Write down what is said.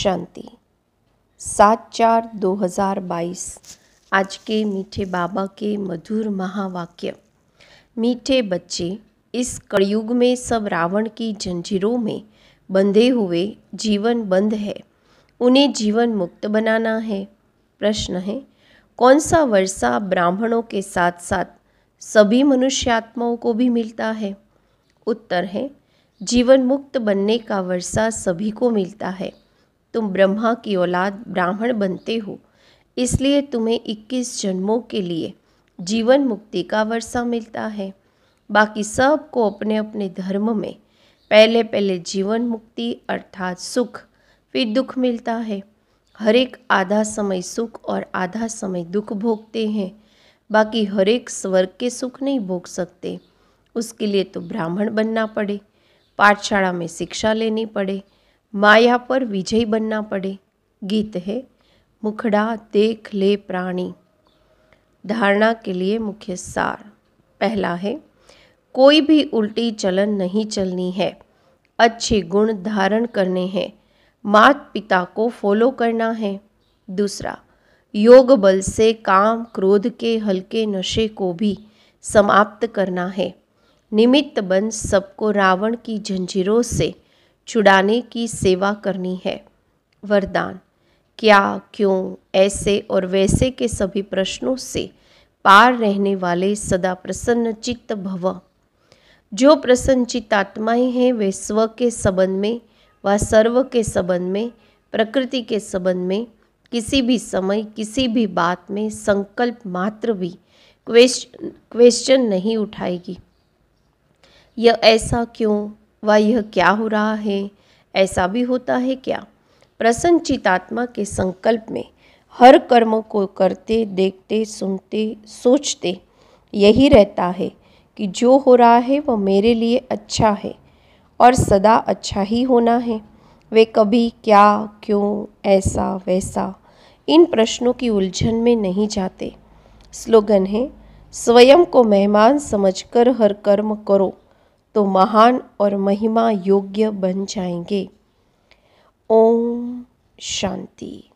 शांति सात चार दो हज़ार बाईस आज के मीठे बाबा के मधुर महावाक्य मीठे बच्चे इस कलयुग में सब रावण की जंजीरों में बंधे हुए जीवन बंद है उन्हें जीवन मुक्त बनाना है प्रश्न है कौन सा वर्षा ब्राह्मणों के साथ साथ सभी मनुष्यात्माओं को भी मिलता है उत्तर है जीवन मुक्त बनने का वर्षा सभी को मिलता है तुम ब्रह्मा की औलाद ब्राह्मण बनते हो इसलिए तुम्हें 21 जन्मों के लिए जीवन मुक्ति का वर्षा मिलता है बाकी सबको अपने अपने धर्म में पहले पहले जीवन मुक्ति अर्थात सुख फिर दुख मिलता है हर एक आधा समय सुख और आधा समय दुख भोगते हैं बाकी हर एक स्वर्ग के सुख नहीं भोग सकते उसके लिए तो ब्राह्मण बनना पड़े पाठशाला में शिक्षा लेनी पड़े माया पर विजयी बनना पड़े गीत है मुखड़ा देख ले प्राणी धारणा के लिए मुख्य सार पहला है कोई भी उल्टी चलन नहीं चलनी है अच्छे गुण धारण करने हैं मात पिता को फॉलो करना है दूसरा योग बल से काम क्रोध के हल्के नशे को भी समाप्त करना है निमित्त बन सबको रावण की झंझीरों से छुड़ाने की सेवा करनी है वरदान क्या क्यों ऐसे और वैसे के सभी प्रश्नों से पार रहने वाले सदा प्रसन्न चित्त भव जो चित्त आत्माएँ हैं वे स्व के संबंध में व सर्व के संबंध में प्रकृति के संबंध में किसी भी समय किसी भी बात में संकल्प मात्र भी क्वेश्चन क्वेश्चन नहीं उठाएगी यह ऐसा क्यों व यह क्या हो रहा है ऐसा भी होता है क्या प्रसन्नचित आत्मा के संकल्प में हर कर्म को करते देखते सुनते सोचते यही रहता है कि जो हो रहा है वह मेरे लिए अच्छा है और सदा अच्छा ही होना है वे कभी क्या क्यों ऐसा वैसा इन प्रश्नों की उलझन में नहीं जाते स्लोगन है स्वयं को मेहमान समझकर हर कर्म करो तो महान और महिमा योग्य बन जाएंगे ओम शांति